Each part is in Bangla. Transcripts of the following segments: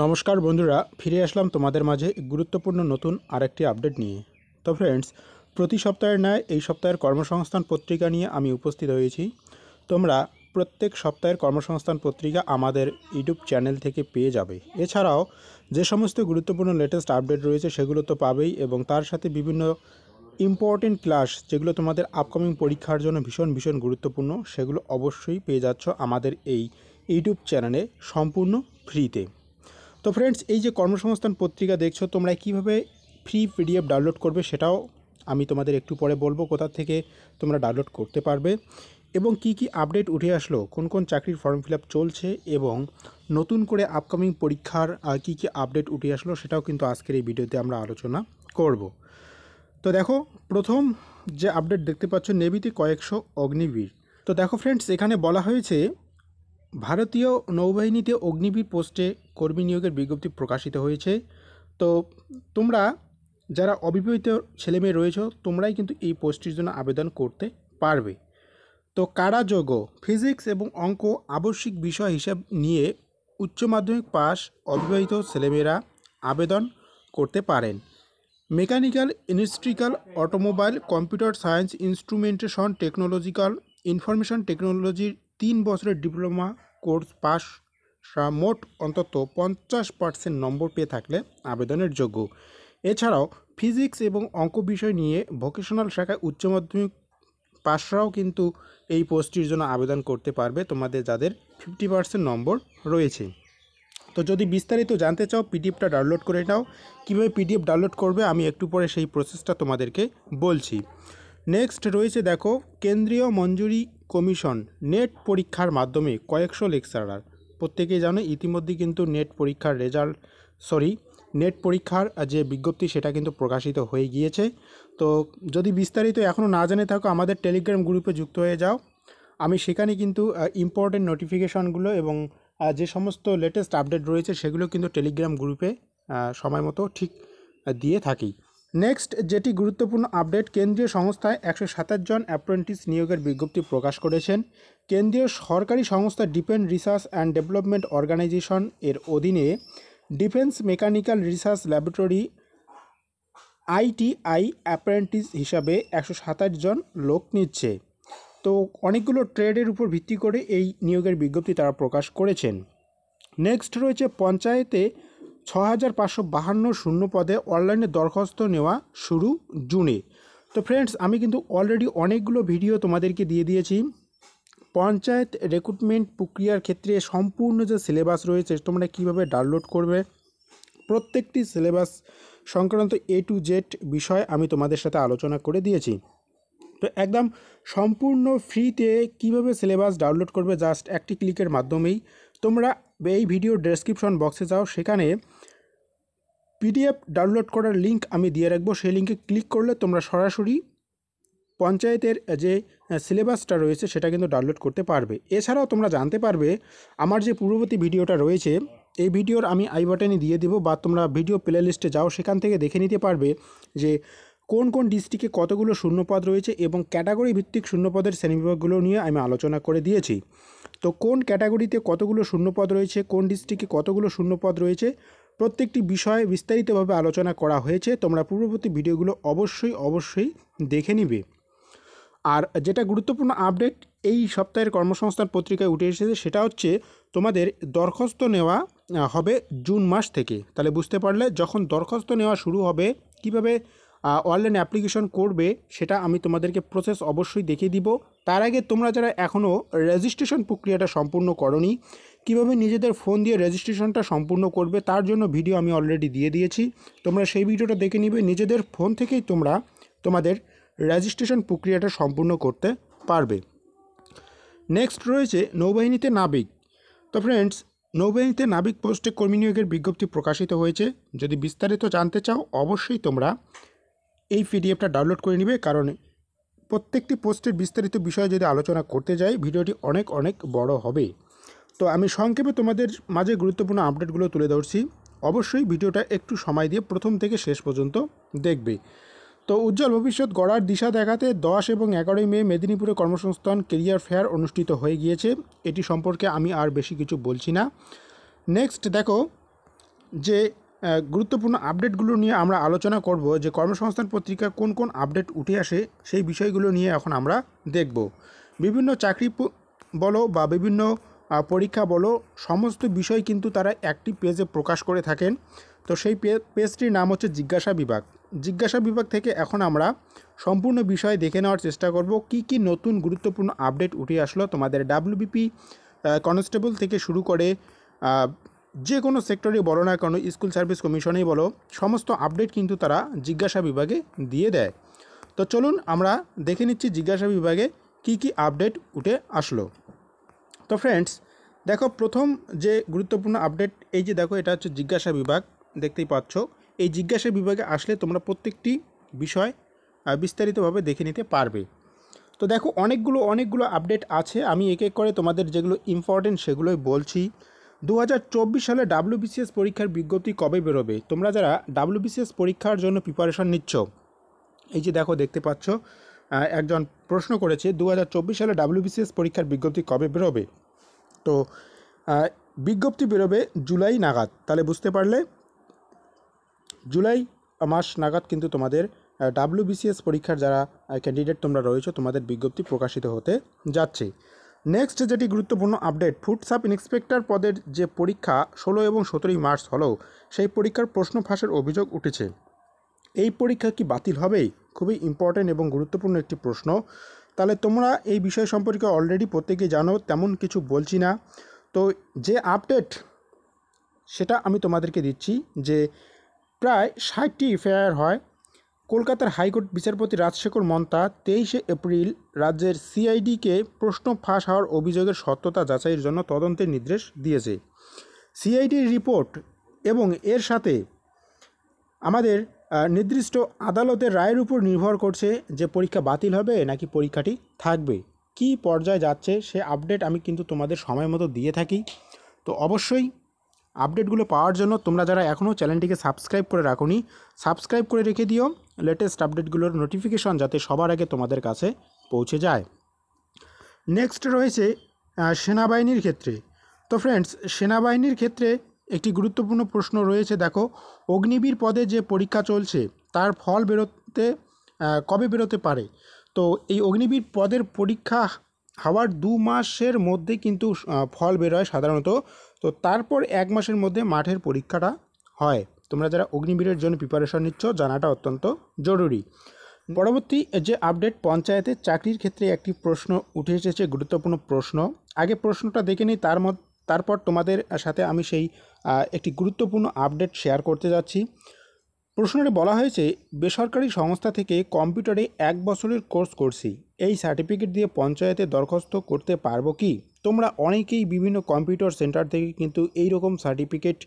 নমস্কার বন্ধুরা ফিরে আসলাম তোমাদের মাঝে গুরুত্বপূর্ণ নতুন আরেকটি আপডেট নিয়ে তো ফ্রেন্ডস প্রতি সপ্তাহের ন্যায় এই সপ্তাহের কর্মসংস্থান পত্রিকা নিয়ে আমি উপস্থিত হয়েছি তোমরা প্রত্যেক সপ্তাহের কর্মসংস্থান পত্রিকা আমাদের ইউটিউব চ্যানেল থেকে পেয়ে যাবে এছাড়াও যে সমস্ত গুরুত্বপূর্ণ লেটেস্ট আপডেট রয়েছে সেগুলো তো পাবেই এবং তার সাথে বিভিন্ন ইম্পর্টেন্ট ক্লাস যেগুলো তোমাদের আপকামিং পরীক্ষার জন্য ভীষণ ভীষণ গুরুত্বপূর্ণ সেগুলো অবশ্যই পেয়ে যাচ্ছ আমাদের এই ইউটিউব চ্যানেলে সম্পূর্ণ ফ্রিতে তো ফ্রেন্ডস এই যে কর্মসংস্থান পত্রিকা দেখছো তোমরা কিভাবে ফ্রি পিডিএফ ডাউনলোড করবে সেটাও আমি তোমাদের একটু পরে বলবো কোথা থেকে তোমরা ডাউনলোড করতে পারবে এবং কি কি আপডেট উঠে আসলো কোন কোন চাকরির ফর্ম ফিল চলছে এবং নতুন করে আপকামিং পরীক্ষার কি কি আপডেট উঠে আসলো সেটাও কিন্তু আজকের এই ভিডিওতে আমরা আলোচনা করব তো দেখো প্রথম যে আপডেট দেখতে পাচ্ছ নেভিতে কয়েকশো অগ্নিবীর তো দেখো ফ্রেন্ডস এখানে বলা হয়েছে ভারতীয় নৌবাহিনীতে অগ্নিবীর পোস্টে কর্মী নিয়োগের বিজ্ঞপ্তি প্রকাশিত হয়েছে তো তোমরা যারা অবিবাহিত ছেলেমেয়ে রয়েছ তোমরাই কিন্তু এই পোস্টটির জন্য আবেদন করতে পারবে তো কারাযোগ্য ফিজিক্স এবং অঙ্ক আবশ্যিক বিষয় হিসাব নিয়ে উচ্চ মাধ্যমিক পাশ অবিবাহিত ছেলেমেয়েরা আবেদন করতে পারেন mechanical electrical automobile computer science instrumentation technological information টেকনোলজির তিন বছরের ডিপ্লোমা কোর্স পাস মোট অন্তত পঞ্চাশ পার্সেন্ট নম্বর পেয়ে থাকলে আবেদনের যোগ্য এছাড়াও ফিজিক্স এবং অঙ্ক বিষয় নিয়ে ভোকেশনাল শাখায় উচ্চ মাধ্যমিক পাশরাও কিন্তু এই পোস্টটির জন্য আবেদন করতে পারবে তোমাদের যাদের ফিফটি পার্সেন্ট নম্বর রয়েছে তো যদি বিস্তারিত জানতে চাও পিডিএফটা ডাউনলোড করে নাও কীভাবে পিডিএফ ডাউনলোড করবে আমি একটু পরে সেই প্রসেসটা তোমাদেরকে বলছি নেক্সট রয়েছে দেখো কেন্দ্রীয় মঞ্জুরি কমিশন নেট পরীক্ষার মাধ্যমে কয়েকশো লেকচারার প্রত্যেকেই জানে ইতিমধ্যে কিন্তু নেট পরীক্ষার রেজাল্ট সরি নেট পরীক্ষার যে বিজ্ঞপ্তি সেটা কিন্তু প্রকাশিত হয়ে গিয়েছে তো যদি বিস্তারিত এখনও না জেনে থাকো আমাদের টেলিগ্রাম গ্রুপে যুক্ত হয়ে যাও আমি সেখানে কিন্তু ইম্পর্টেন্ট নোটিফিকেশনগুলো এবং যে সমস্ত লেটেস্ট আপডেট রয়েছে সেগুলো কিন্তু টেলিগ্রাম গ্রুপে সময় মতো ঠিক দিয়ে থাকি নেক্সট যেটি গুরুত্বপূর্ণ আপডেট কেন্দ্রীয় সংস্থায় একশো সাতাশ জন অ্যাপ্রেন্টিস নিয়োগের বিজ্ঞপ্তি প্রকাশ করেছেন কেন্দ্রীয় সরকারি সংস্থা defence research and development organisation এর অধীনে defence mechanical research laboratory ITI apprentice হিসাবে একশো সাতাশ জন লোক নিচ্ছে তো অনেকগুলো ট্রেডের উপর ভিত্তি করে এই নিয়োগের বিজ্ঞপ্তি তারা প্রকাশ করেছেন নেক্সট রয়েছে পঞ্চায়েতে ছ হাজার পাঁচশো বাহান্ন শূন্য পদে অনলাইনে দরখাস্ত নেওয়া শুরু জুনে তো ফ্রেন্ডস আমি কিন্তু অলরেডি অনেকগুলো ভিডিও তোমাদেরকে দিয়ে দিয়েছি পঞ্চায়েত রেক্রুটমেন্ট প্রক্রিয়ার ক্ষেত্রে সম্পূর্ণ যে সিলেবাস রয়েছে তোমরা কিভাবে ডাউনলোড করবে প্রত্যেকটি সিলেবাস সংক্রান্ত এ টু জেড বিষয় আমি তোমাদের সাথে আলোচনা করে দিয়েছি তো একদম সম্পূর্ণ ফ্রিতে কিভাবে সিলেবাস ডাউনলোড করবে জাস্ট একটি ক্লিকের মাধ্যমেই তোমরা এই ভিডিও ডেসক্রিপশন বক্সে যাও সেখানে পিডিএফ ডাউনলোড করার লিঙ্ক আমি দিয়ে রাখবো সেই লিঙ্কে ক্লিক করলে তোমরা সরাসরি পঞ্চায়েতের যে সিলেবাসটা রয়েছে সেটা কিন্তু ডাউনলোড করতে পারবে এছাড়াও তোমরা জানতে পারবে আমার যে পূর্ববর্তী ভিডিওটা রয়েছে এই ভিডিওর আমি আই বাটনে দিয়ে দেবো বা তোমরা ভিডিও প্লে লিস্টে যাও সেখান থেকে দেখে নিতে পারবে যে কোন কোন ডিস্ট্রিক্টে কতগুলো শূন্যপদ রয়েছে এবং ক্যাটাগরি ভিত্তিক শূন্যপদের শ্রেণীবিভাগগুলো নিয়ে আমি আলোচনা করে দিয়েছি তো কোন ক্যাটাগরিতে কতগুলো শূন্যপদ রয়েছে কোন ডিস্ট্রিক্টে কতগুলো শূন্যপদ রয়েছে প্রত্যেকটি বিষয়ে বিস্তারিতভাবে আলোচনা করা হয়েছে তোমরা পূর্ববর্তী ভিডিওগুলো অবশ্যই অবশ্যই দেখে নিবে আর যেটা গুরুত্বপূর্ণ আপডেট এই সপ্তাহের কর্মসংস্থান পত্রিকায় উঠে এসেছে সেটা হচ্ছে তোমাদের দরখাস্ত নেওয়া হবে জুন মাস থেকে তাহলে বুঝতে পারলে যখন দরখাস্ত নেওয়া শুরু হবে কিভাবে অনলাইন অ্যাপ্লিকেশন করবে সেটা আমি তোমাদেরকে প্রসেস অবশ্যই দেখিয়ে দিব তার আগে তোমরা যারা এখনও রেজিস্ট্রেশন প্রক্রিয়াটা সম্পূর্ণ করনি কিভাবে নিজেদের ফোন দিয়ে রেজিস্ট্রেশনটা সম্পূর্ণ করবে তার জন্য ভিডিও আমি অলরেডি দিয়ে দিয়েছি তোমরা সেই ভিডিওটা দেখে নিবে নিজেদের ফোন থেকেই তোমরা তোমাদের রেজিস্ট্রেশন প্রক্রিয়াটা সম্পূর্ণ করতে পারবে নেক্সট রয়েছে নৌবাহিনীতে নাবিক তো ফ্রেন্ডস নৌবাহিনীতে নাবিক পোস্টে কর্মী নিয়োগের বিজ্ঞপ্তি প্রকাশিত হয়েছে যদি বিস্তারিত জানতে চাও অবশ্যই তোমরা এই পিডিএফটা ডাউনলোড করে নিবে কারণ প্রত্যেকটি পোস্টের বিস্তারিত বিষয়ে যদি আলোচনা করতে যাই ভিডিওটি অনেক অনেক বড় হবে তো আমি সংক্ষেপে তোমাদের মাঝে গুরুত্বপূর্ণ আপডেটগুলো তুলে ধরছি অবশ্যই ভিডিওটা একটু সময় দিয়ে প্রথম থেকে শেষ পর্যন্ত দেখবে তো উজ্জ্বল ভবিষ্যৎ গড়ার দিশা দেখাতে দশ এবং এগারোই মে মেদিনীপুরে কর্মসংস্থান কেরিয়ার ফেয়ার অনুষ্ঠিত হয়ে গিয়েছে এটি সম্পর্কে আমি আর বেশি কিছু বলছি না নেক্সট দেখো যে গুরুত্বপূর্ণ আপডেটগুলো নিয়ে আমরা আলোচনা করব যে কর্মসংস্থান পত্রিকা কোন কোন আপডেট উঠে আসে সেই বিষয়গুলো নিয়ে এখন আমরা দেখব বিভিন্ন চাকরি বলো বা বিভিন্ন পরীক্ষা বলো সমস্ত বিষয় কিন্তু তারা একটি পেজে প্রকাশ করে থাকেন তো সেই পেজটির নাম হচ্ছে জিজ্ঞাসা বিভাগ জিজ্ঞাসা বিভাগ থেকে এখন আমরা সম্পূর্ণ বিষয় দেখে নেওয়ার চেষ্টা করব কি কি নতুন গুরুত্বপূর্ণ আপডেট উঠে আসলো তোমাদের ডাব্লিউবিপি কনস্টেবল থেকে শুরু করে যে কোনো সেক্টরে বলো না কেন স্কুল সার্ভিস কমিশনেই বলো সমস্ত আপডেট কিন্তু তারা জিজ্ঞাসা বিভাগে দিয়ে দেয় তো চলুন আমরা দেখে নিচ্ছি জিজ্ঞাসা বিভাগে কি কি আপডেট উঠে আসলো তো ফ্রেন্ডস দেখো প্রথম যে গুরুত্বপূর্ণ আপডেট এই যে দেখো এটা হচ্ছে জিজ্ঞাসা বিভাগ দেখতেই পাচ্ছ এই জিজ্ঞাসা বিভাগে আসলে তোমরা প্রত্যেকটি বিষয় বিস্তারিতভাবে দেখে নিতে পারবে তো দেখো অনেকগুলো অনেকগুলো আপডেট আছে আমি এক এক করে তোমাদের যেগুলো ইম্পর্টেন্ট সেগুলোই বলছি দু সালে ডাব্লিউবিসিএস পরীক্ষার বিজ্ঞপ্তি কবে বেরোবে তোমরা যারা ডাব্লিউবিসিএস পরীক্ষার জন্য প্রিপারেশন নিচ্ছ এই যে দেখো দেখতে পাচ্ছ একজন প্রশ্ন করেছে দু সালে ডাব্লিউবিসিএস পরীক্ষার বিজ্ঞপ্তি কবে বেরোবে তো বিজ্ঞপ্তি বেরোবে জুলাই নাগাদ তাহলে বুঝতে পারলে জুলাই মাস নাগাদ কিন্তু তোমাদের ডাব্লিউবিসিএস পরীক্ষার যারা ক্যান্ডিডেট তোমরা রয়েছ তোমাদের বিজ্ঞপ্তি প্রকাশিত হতে যাচ্ছে নেক্সট যেটি গুরুত্বপূর্ণ আপডেট ফুড সাব ইন্সপেক্টর পদের যে পরীক্ষা ষোলো এবং সতেরোই মার্চ হলো সেই পরীক্ষার প্রশ্ন ফাঁসের অভিযোগ উঠেছে এই পরীক্ষা কি বাতিল হবেই খুবই ইম্পর্টেন্ট এবং গুরুত্বপূর্ণ একটি প্রশ্ন তাহলে তোমরা এই বিষয় সম্পর্কে অলরেডি প্রত্যেকে জানো তেমন কিছু বলছি না তো যে আপডেট সেটা আমি তোমাদেরকে দিচ্ছি যে প্রায় ষাটটি ফেয়ার হয় কলকাতার হাইকোর্ট বিচারপতি রাজশেখর মন্তা তেইশে এপ্রিল রাজ্যের সিআইডিকে প্রশ্ন ফাঁস হওয়ার অভিযোগের সত্যতা যাচাইয়ের জন্য তদন্তের নির্দেশ দিয়েছে সিআইডির রিপোর্ট এবং এর সাথে আমাদের নির্দিষ্ট আদালতের রায়ের উপর নির্ভর করছে যে পরীক্ষা বাতিল হবে নাকি পরীক্ষাটি থাকবে কি পর্যায়ে যাচ্ছে সে আপডেট আমি কিন্তু তোমাদের সময় মতো দিয়ে থাকি তো অবশ্যই আপডেটগুলো পাওয়ার জন্য তোমরা যারা এখনও চ্যানেলটিকে সাবস্ক্রাইব করে রাখনি সাবস্ক্রাইব করে রেখে দিও লেটেস্ট আপডেটগুলোর নোটিফিকেশন যাতে সবার আগে তোমাদের কাছে পৌঁছে যায় নেক্সট রয়েছে সেনাবাহিনীর ক্ষেত্রে তো ফ্রেন্ডস সেনাবাহিনীর ক্ষেত্রে একটি গুরুত্বপূর্ণ প্রশ্ন রয়েছে দেখো অগ্নিবীর পদে যে পরীক্ষা চলছে তার ফল বেরোতে কবে বেরোতে পারে তো এই অগ্নিবীর পদের পরীক্ষা হওয়ার দু মাসের মধ্যে কিন্তু ফল বেরোয় সাধারণত তো তারপর এক মাসের মধ্যে মাঠের পরীক্ষাটা হয় তোমরা যারা অগ্নিবীরের জন্য প্রিপারেশন নিচ্ছ জানাটা অত্যন্ত জরুরি পরবর্তী যে আপডেট পঞ্চায়েতে চাকরির ক্ষেত্রে একটি প্রশ্ন উঠে এসেছে গুরুত্বপূর্ণ প্রশ্ন আগে প্রশ্নটা দেখে নিই তার মত তারপর তোমাদের সাথে আমি সেই একটি গুরুত্বপূর্ণ আপডেট শেয়ার করতে যাচ্ছি প্রশ্নটি বলা হয়েছে বেসরকারি সংস্থা থেকে কম্পিউটারে এক বছরের কোর্স করছি এই সার্টিফিকেট দিয়ে পঞ্চায়েতে দরখাস্ত করতে পারবো কি তোমরা অনেকেই বিভিন্ন কম্পিউটার সেন্টার থেকে কিন্তু এই রকম সার্টিফিকেট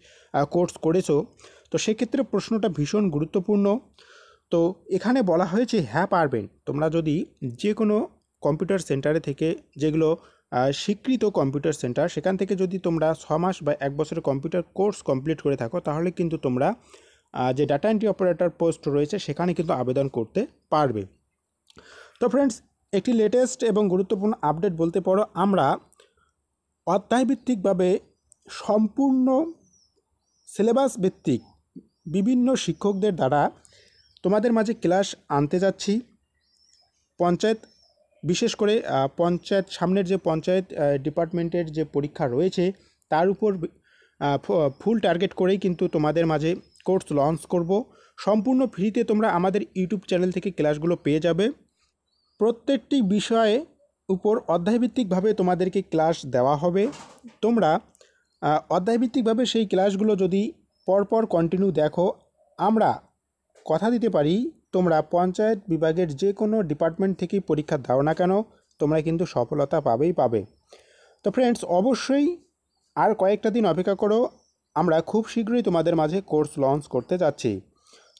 কোর্স করেছো তো সেক্ষেত্রে প্রশ্নটা ভীষণ গুরুত্বপূর্ণ তো এখানে বলা হয়েছে হ্যাঁ পারবেন তোমরা যদি যে কোনো কম্পিউটার সেন্টারে থেকে যেগুলো স্বীকৃত কম্পিউটার সেন্টার সেখান থেকে যদি তোমরা ছ মাস বা এক বছরের কম্পিউটার কোর্স কমপ্লিট করে থাকো তাহলে কিন্তু তোমরা যে ডাটা এন্ট্রি অপারেটর পোস্ট রয়েছে সেখানে কিন্তু আবেদন করতে পারবে তো ফ্রেন্ডস একটি লেটেস্ট এবং গুরুত্বপূর্ণ আপডেট বলতে পারো আমরা অধ্যায়ভিত্তিকভাবে সম্পূর্ণ সিলেবাস ভিত্তিক বিভিন্ন শিক্ষকদের দ্বারা তোমাদের মাঝে ক্লাস আনতে যাচ্ছি পঞ্চায়েত বিশেষ করে পঞ্চায়েত সামনের যে পঞ্চায়েত ডিপার্টমেন্টের যে পরীক্ষা রয়েছে তার উপর ফুল টার্গেট করেই কিন্তু তোমাদের মাঝে কোর্স লঞ্চ করব সম্পূর্ণ ফ্রিতে তোমরা আমাদের ইউটিউব চ্যানেল থেকে ক্লাসগুলো পেয়ে যাবে প্রত্যেকটি বিষয়ে উপর অধ্যায়ভিত্তিকভাবে তোমাদেরকে ক্লাস দেওয়া হবে তোমরা অধ্যায়ভিত্তিকভাবে সেই ক্লাসগুলো যদি পরপর কন্টিনিউ দেখো আমরা কথা দিতে পারি তোমরা পঞ্চায়েত বিভাগের যে কোনো ডিপার্টমেন্ট থেকেই পরীক্ষা দাও না কেন তোমরা কিন্তু সফলতা পাবেই পাবে তো ফ্রেন্ডস অবশ্যই আর কয়েকটা দিন অপেক্ষা করো আমরা খুব শীঘ্রই তোমাদের মাঝে কোর্স লঞ্চ করতে যাচ্ছি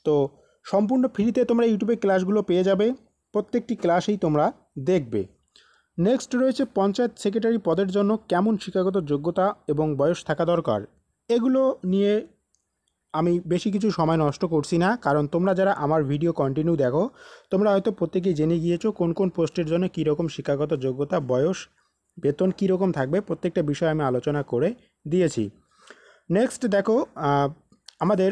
তো সম্পূর্ণ ফ্রিতে তোমরা ইউটিউবে ক্লাসগুলো পেয়ে যাবে প্রত্যেকটি ক্লাসেই তোমরা দেখবে নেক্সট রয়েছে পঞ্চায়েত সেক্রেটারি পদের জন্য কেমন শিক্ষাগত যোগ্যতা এবং বয়স থাকা দরকার এগুলো নিয়ে আমি বেশি কিছু সময় নষ্ট করছি না কারণ তোমরা যারা আমার ভিডিও কন্টিনিউ দেখো তোমরা হয়তো প্রত্যেকেই জেনে গিয়েছো কোন কোন পোস্টের জন্য কীরকম শিক্ষাগত যোগ্যতা বয়স বেতন কীরকম থাকবে প্রত্যেকটা বিষয় আমি আলোচনা করে দিয়েছি নেক্সট দেখো আমাদের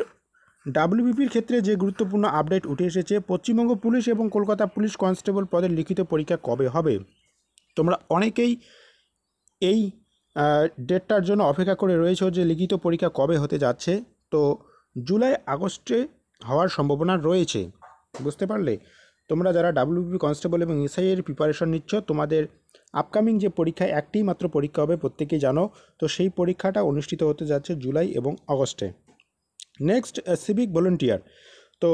ডাব্লিউবিপির ক্ষেত্রে যে গুরুত্বপূর্ণ আপডেট উঠে এসেছে পশ্চিমবঙ্গ পুলিশ এবং কলকাতা পুলিশ কনস্টেবল পদের লিখিত পরীক্ষা কবে হবে তোমরা অনেকেই এই ডেটটার জন্য অপেক্ষা করে রয়েছে যে লিখিত পরীক্ষা কবে হতে যাচ্ছে তো জুলাই আগস্টে হওয়ার সম্ভাবনা রয়েছে বুঝতে পারলে তোমরা যারা ডাব্লিউবিপি কনস্টেবল এবং এসআইয়ের প্রিপারেশন নিচ্ছ তোমাদের আপকামিং যে পরীক্ষা একটিই মাত্র পরীক্ষা হবে প্রত্যেকেই জানো তো সেই পরীক্ষাটা অনুষ্ঠিত হতে যাচ্ছে জুলাই এবং আগস্টে নেক্সট সিভিক ভলেন্টিয়ার তো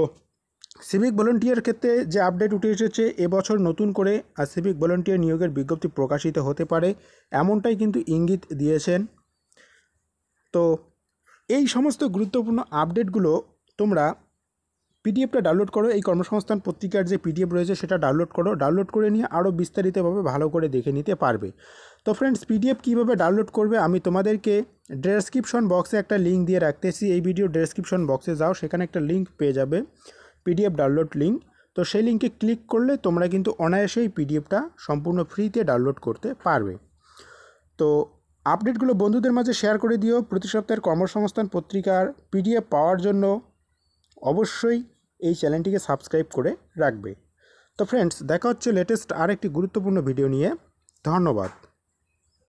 সিভিক ভলেন্টিয়ার ক্ষেত্রে যে আপডেট উঠে এসেছে এবছর নতুন করে সিভিক ভলেন্টিয়ার নিয়োগের বিজ্ঞপ্তি প্রকাশিত হতে পারে এমনটাই কিন্তু ইঙ্গিত দিয়েছেন তো এই সমস্ত গুরুত্বপূর্ণ আপডেটগুলো তোমরা পিডিএফটা ডাউনলোড করো এই কর্মসংস্থান পত্রিকার যে পিডিএফ রয়েছে সেটা ডাউনলোড করো ডাউনলোড করে নিয়ে আরও বিস্তারিতভাবে ভালো করে দেখে নিতে পারবে তো ফ্রেন্ডস পিডিএফ কীভাবে ডাউনলোড করবে আমি তোমাদেরকে ডেসক্রিপশন বক্সে একটা লিঙ্ক দিয়ে রাখতেছি এই ভিডিও ডেসক্রিপশন বক্সে যাও সেখানে একটা লিঙ্ক পেয়ে যাবে পিডিএফ ডাউনলোড লিঙ্ক তো সেই লিঙ্কে ক্লিক করলে তোমরা কিন্তু অনায়াসেই পিডিএফটা সম্পূর্ণ ফ্রিতে ডাউনলোড করতে পারবে তো আপডেটগুলো বন্ধুদের মাঝে শেয়ার করে দিও প্রতি সপ্তাহের কর্মসংস্থান পত্রিকার পিডিএফ পাওয়ার জন্য অবশ্যই এই চ্যানেলটিকে সাবস্ক্রাইব করে রাখবে তো ফ্রেন্ডস দেখা হচ্ছে লেটেস্ট আরেকটি গুরুত্বপূর্ণ ভিডিও নিয়ে ধন্যবাদ